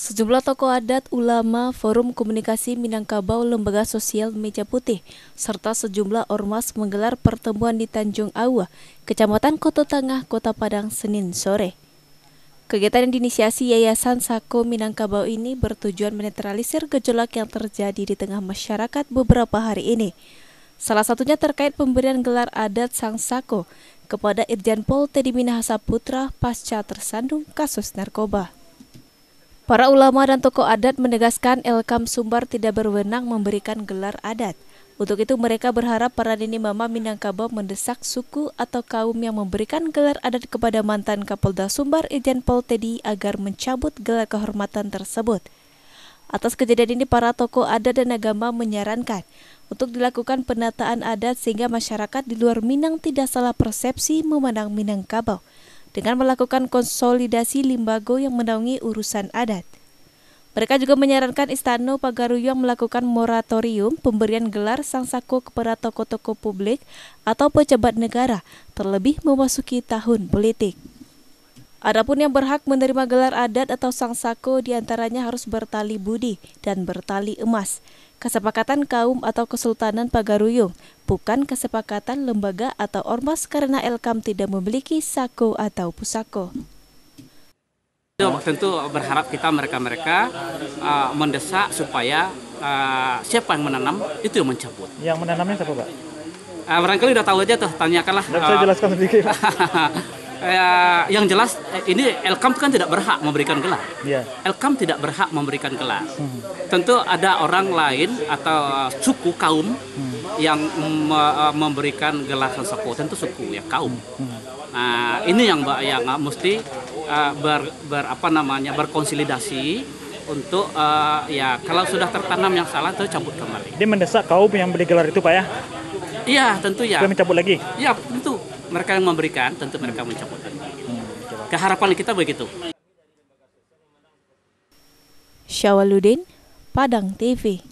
Sejumlah tokoh adat, ulama, Forum Komunikasi Minangkabau, Lembaga Sosial Meja Putih, serta sejumlah ormas menggelar pertemuan di Tanjung Awa, Kecamatan Koto Tengah, Kota Padang, Senin sore. Kegiatan yang diinisiasi Yayasan Sako Minangkabau ini bertujuan menetralisir gejolak yang terjadi di tengah masyarakat beberapa hari ini. Salah satunya terkait pemberian gelar adat Sang Sako kepada Irjen Pol Teddy Minahasa Putra pasca tersandung kasus narkoba. Para ulama dan tokoh adat menegaskan Elkam Sumbar tidak berwenang memberikan gelar adat. Untuk itu mereka berharap para nini mama Minangkabau mendesak suku atau kaum yang memberikan gelar adat kepada mantan Kapolda Sumbar Irjen Pol Teddy agar mencabut gelar kehormatan tersebut. Atas kejadian ini para tokoh adat dan agama menyarankan untuk dilakukan penataan adat sehingga masyarakat di luar Minang tidak salah persepsi memandang Minangkabau dengan melakukan konsolidasi limbago yang menaungi urusan adat. Mereka juga menyarankan Istana Pagaruyong melakukan moratorium pemberian gelar sang saku kepada tokoh-tokoh publik atau pejabat negara terlebih memasuki tahun politik. Adapun yang berhak menerima gelar adat atau sang saku diantaranya harus bertali budi dan bertali emas kesepakatan kaum atau Kesultanan Pagaruyung, bukan kesepakatan lembaga atau ormas karena Elkam tidak memiliki sako atau pusako. Tentu berharap kita mereka-mereka uh, mendesak supaya uh, siapa yang menanam itu yang mencabut. Yang menanamnya siapa Pak? Uh, barangkali udah tahu aja tuh, tanyakanlah. uh, saya jelaskan sedikit. eh, yang jelas eh, ini Elkam kan tidak berhak memberikan gelar. Yeah. Elkam tidak berhak memberikan gelar. Hmm. Tentu ada orang lain atau suku kaum hmm. yang me eh, memberikan gelar tersebut. Tentu suku ya kaum. Hmm. Nah, ini yang yang eh, mesti uh, ber, ber apa namanya berkonsolidasi untuk uh, ya kalau sudah tertanam yang salah itu cabut kembali. Dia mendesak kaum yang beli gelar itu pak ya? Iya tentu ya. Kami cabut lagi? Iya mereka yang memberikan tentu mereka mencabut hmm. keharapan kita begitu Syawaludin Padang TV